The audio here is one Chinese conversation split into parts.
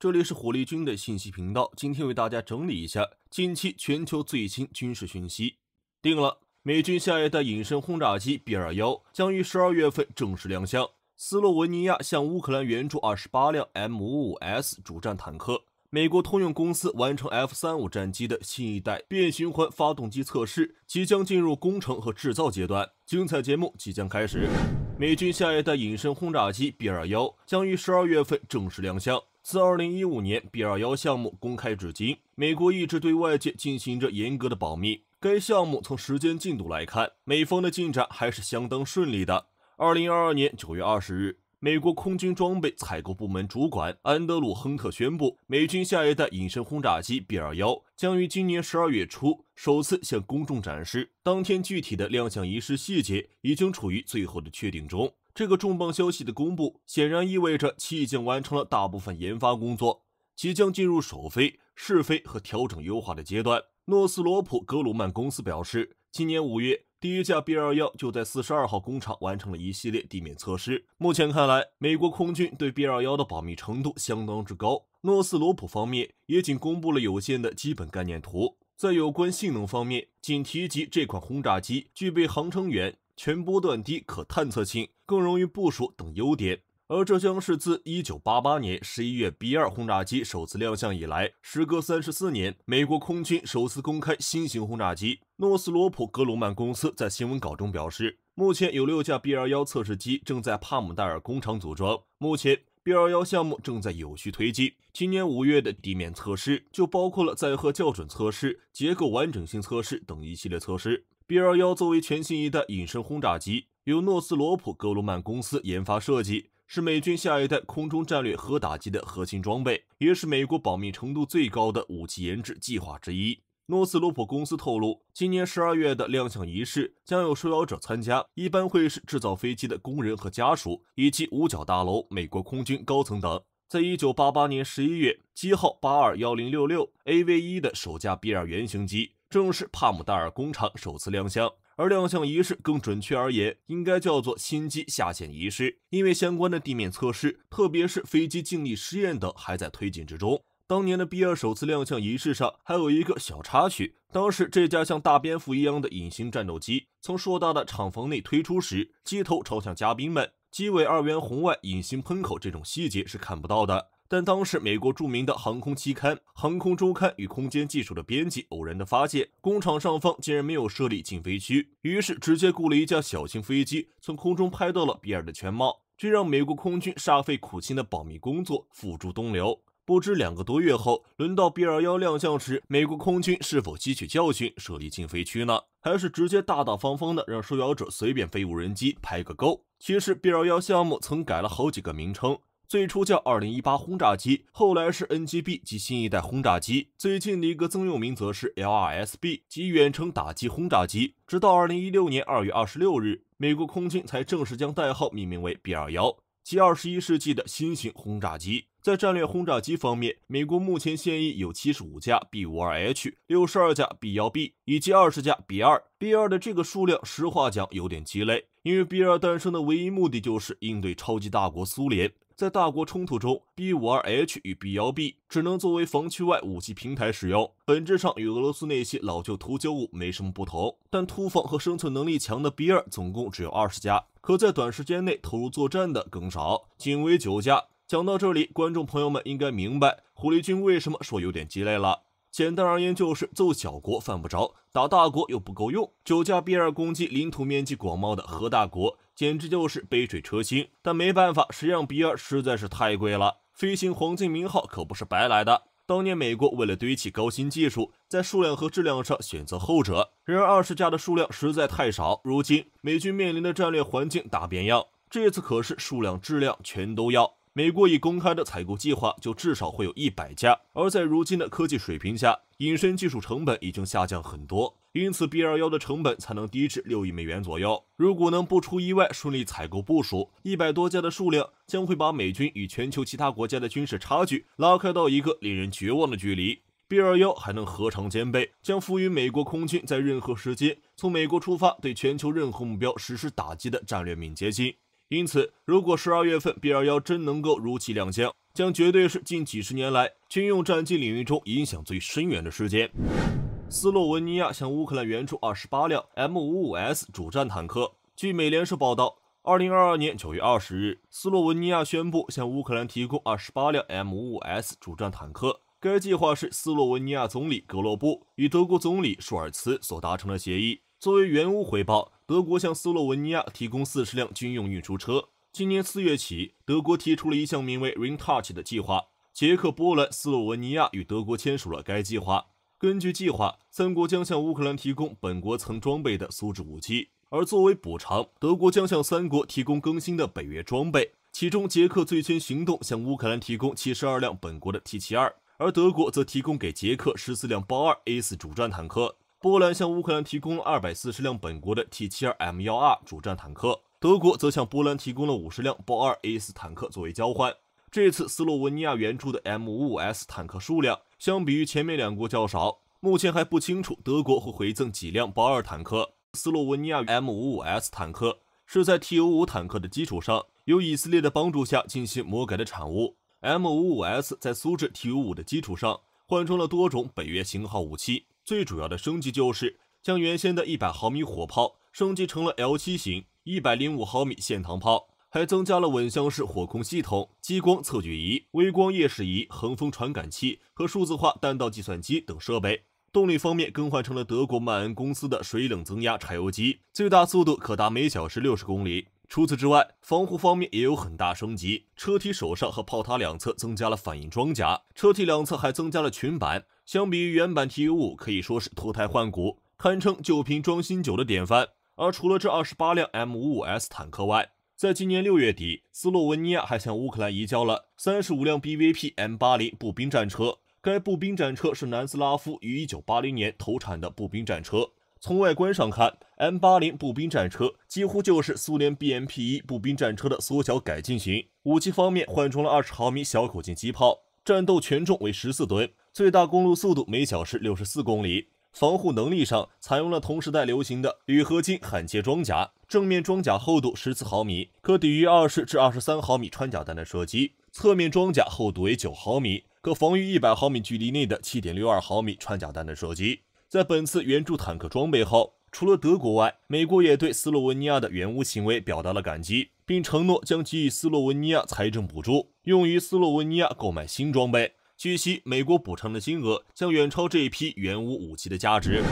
这里是火力军的信息频道，今天为大家整理一下近期全球最新军事讯息。定了，美军下一代隐身轰炸机 B 二幺将于十二月份正式亮相。斯洛文尼亚向乌克兰援助二十八辆 M 五五 S 主战坦克。美国通用公司完成 F 三五战机的新一代变循环发动机测试，即将进入工程和制造阶段。精彩节目即将开始。美军下一代隐身轰炸机 B 二幺将于十二月份正式亮相。自二零一五年 B 二幺项目公开至今，美国一直对外界进行着严格的保密。该项目从时间进度来看，美方的进展还是相当顺利的。二零二二年九月二十日，美国空军装备采购部门主管安德鲁·亨特宣布，美军下一代隐身轰炸机 B 二幺将于今年十二月初首次向公众展示。当天具体的亮相仪式细节已经处于最后的确定中。这个重磅消息的公布，显然意味着其已经完成了大部分研发工作，即将进入首飞、试飞和调整优化的阶段。诺斯罗普·格鲁曼公司表示，今年五月，第一架 B-21 就在42号工厂完成了一系列地面测试。目前看来，美国空军对 B-21 的保密程度相当之高。诺斯罗普方面也仅公布了有限的基本概念图，在有关性能方面，仅提及这款轰炸机具备航程远。全波段低、可探测性、更容易部署等优点，而这将是自一九八八年十一月 B 二轰炸机首次亮相以来，时隔三十四年，美国空军首次公开新型轰炸机。诺斯罗普·格鲁曼公司在新闻稿中表示，目前有六架 B 二幺测试机正在帕姆代尔工厂组装。目前 B 二幺项目正在有序推进，今年五月的地面测试就包括了载荷校准测试、结构完整性测试等一系列测试。B 二幺作为全新一代隐身轰炸机，由诺斯罗普格鲁曼公司研发设计，是美军下一代空中战略核打击的核心装备，也是美国保密程度最高的武器研制计划之一。诺斯罗普公司透露，今年十二月的亮相仪式将有受邀者参加，一般会是制造飞机的工人和家属，以及五角大楼、美国空军高层等。在一九八八年十一月机号，八二幺零六六 AV 一的首架 B 二原型机。正是帕姆达尔工厂首次亮相，而亮相仪式更准确而言，应该叫做新机下线仪式，因为相关的地面测试，特别是飞机静力试验等，还在推进之中。当年的 B 二首次亮相仪式上，还有一个小插曲，当时这架像大蝙蝠一样的隐形战斗机从硕大的厂房内推出时，机头朝向嘉宾们，机尾二元红外隐形喷口这种细节是看不到的。但当时，美国著名的航空期刊《航空周刊与空间技术》的编辑偶然的发现，工厂上方竟然没有设立禁飞区，于是直接雇了一架小型飞机，从空中拍到了比尔的全貌，这让美国空军煞费苦心的保密工作付诸东流。不知两个多月后，轮到 B-21 亮相时，美国空军是否吸取教训，设立禁飞区呢？还是直接大大方方的让受邀者随便飞无人机拍个够？其实，B-21 项目曾改了好几个名称。最初叫二零一八轰炸机，后来是 NGB 及新一代轰炸机，最近的一个曾用名则是 LRSB 及远程打击轰炸机。直到二零一六年二月二十六日，美国空军才正式将代号命名为 B 二幺及二十一世纪的新型轰炸机。在战略轰炸机方面，美国目前现役有七十五架 B 五二 H、六十二架 B 幺 B 以及二十架 B 二 B 二的这个数量，实话讲有点鸡肋，因为 B 二诞生的唯一目的就是应对超级大国苏联。在大国冲突中，B52H 与 B1B 只能作为防区外武器平台使用，本质上与俄罗斯那些老旧图九五没什么不同。但突防和生存能力强的 B2 总共只有二十家，可在短时间内投入作战的更少，仅为九家。讲到这里，观众朋友们应该明白狐狸军为什么说有点鸡肋了。简单而言，就是揍小国犯不着，打大国又不够用。九架 B2 攻击领土面积广袤的核大国。简直就是杯水车薪，但没办法，谁让比尔实在是太贵了？飞行黄金名号可不是白来的。当年美国为了堆砌高新技术，在数量和质量上选择后者。然而二十架的数量实在太少，如今美军面临的战略环境大变样，这次可是数量、质量全都要。美国已公开的采购计划就至少会有一百架，而在如今的科技水平下，隐身技术成本已经下降很多。因此，B-21 的成本才能低至六亿美元左右。如果能不出意外顺利采购部署，一百多架的数量将会把美军与全球其他国家的军事差距拉开到一个令人绝望的距离。B-21 还能何尝兼备，将赋予美国空军在任何时间从美国出发对全球任何目标实施打击的战略敏捷性。因此，如果十二月份 B-21 真能够如期亮相，将绝对是近几十年来军用战机领域中影响最深远的事件。斯洛文尼亚向乌克兰援助二十八辆 M55S 主战坦克。据美联社报道，二零二二年九月二十日，斯洛文尼亚宣布向乌克兰提供二十八辆 M55S 主战坦克。该计划是斯洛文尼亚总理格罗布与德国总理舒尔茨所达成的协议。作为援乌回报，德国向斯洛文尼亚提供四十辆军用运输车。今年四月起，德国提出了一项名为 r i n g t o u c h 的计划，捷克、波兰、斯洛文尼亚与德国签署了该计划。根据计划，三国将向乌克兰提供本国曾装备的苏制武器，而作为补偿，德国将向三国提供更新的北约装备。其中，捷克“最先行动”向乌克兰提供七十二辆本国的 T72，而德国则提供给捷克十四辆豹二 A 四主战坦克。波兰向乌克兰提供二百四十辆本国的 t 7 2 m 1二主战坦克，德国则向波兰提供了五十辆豹二 A 四坦克作为交换。这次斯洛文尼亚援助的 M55S 坦克数量。相比于前面两国较少，目前还不清楚德国会回赠几辆豹二坦克。斯洛文尼亚 M55S 坦克是在 T55 坦克的基础上，由以色列的帮助下进行魔改的产物。M55S 在苏制 T55 的基础上，换装了多种北约型号武器，最主要的升级就是将原先的100毫米火炮升级成了 L7 型105毫米线膛炮。还增加了稳箱式火控系统、激光测距仪、微光夜视仪、恒风传感器和数字化弹道计算机等设备。动力方面更换成了德国曼恩公司的水冷增压柴油机，最大速度可达每小时六十公里。除此之外，防护方面也有很大升级，车体手上和炮塔两侧增加了反应装甲，车体两侧还增加了裙板。相比于原版 T-55，可以说是脱胎换骨，堪称旧瓶装新酒的典范。而除了这二十八辆 M-55S 坦克外，在今年六月底，斯洛文尼亚还向乌克兰移交了三十五辆 BVP M80 步兵战车。该步兵战车是南斯拉夫于一九八零年投产的步兵战车。从外观上看，M80 步兵战车几乎就是苏联 BMP 一步兵战车的缩小改进型。武器方面，换装了二十毫米小口径机炮，战斗全重为十四吨，最大公路速度每小时六十四公里。防护能力上采用了同时代流行的铝合金焊接装甲，正面装甲厚度十四毫米，可抵御二十至二十三毫米穿甲弹的射击；侧面装甲厚度为九毫米，可防御一百毫米距离内的七点六二毫米穿甲弹的射击。在本次援助坦克装备后，除了德国外，美国也对斯洛文尼亚的援乌行为表达了感激，并承诺将给予斯洛文尼亚财政补助，用于斯洛文尼亚购买新装备。据悉，美国补偿的金额将远超这一批原武武器的价值。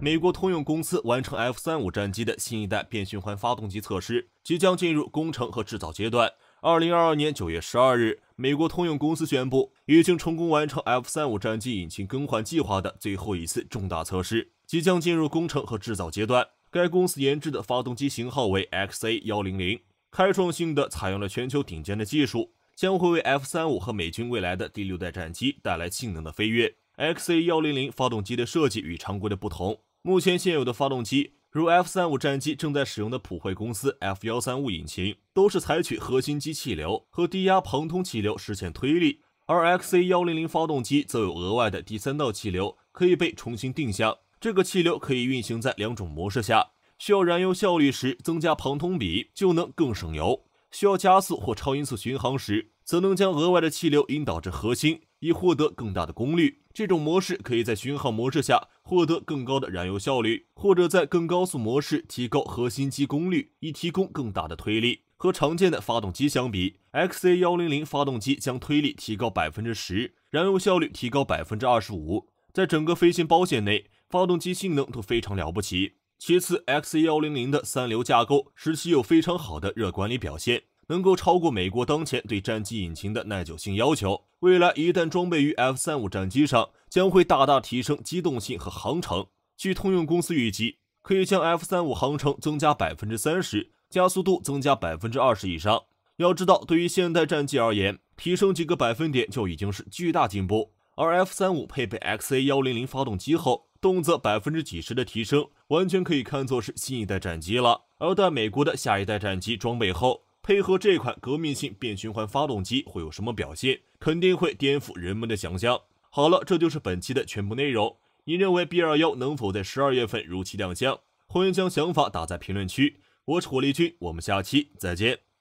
美国通用公司完成 F 三五战机的新一代变循环发动机测试，即将进入工程和制造阶段。二零二二年九月十二日，美国通用公司宣布，已经成功完成 F 三五战机引擎更换计划的最后一次重大测试，即将进入工程和制造阶段。该公司研制的发动机型号为 XA 幺零零，开创性的采用了全球顶尖的技术。将会为 F 三五和美军未来的第六代战机带来性能的飞跃。XA 幺零零发动机的设计与常规的不同。目前现有的发动机，如 F 三五战机正在使用的普惠公司 F 幺三五引擎，都是采取核心机气流和低压旁通气流实现推力，而 XA 幺零零发动机则有额外的第三道气流，可以被重新定向。这个气流可以运行在两种模式下：需要燃油效率时，增加旁通比就能更省油。需要加速或超音速巡航时，则能将额外的气流引导至核心，以获得更大的功率。这种模式可以在巡航模式下获得更高的燃油效率，或者在更高速模式提高核心机功率，以提供更大的推力。和常见的发动机相比，XA100 发动机将推力提高百分之十，燃油效率提高百分之二十五。在整个飞行包线内，发动机性能都非常了不起。其次 x 幺1 0 0的三流架构使其有非常好的热管理表现，能够超过美国当前对战机引擎的耐久性要求。未来一旦装备于 F35 战机上，将会大大提升机动性和航程。据通用公司预计，可以将 F35 航程增加百分之三十，加速度增加百分之二十以上。要知道，对于现代战机而言，提升几个百分点就已经是巨大进步。而 F35 配备 XA100 发动机后，动辄百分之几十的提升，完全可以看作是新一代战机了。而待美国的下一代战机装备后，配合这款革命性变循环发动机，会有什么表现？肯定会颠覆人们的想象。好了，这就是本期的全部内容。你认为 B 二幺能否在十二月份如期亮相？欢迎将想法打在评论区。我是火力军，我们下期再见。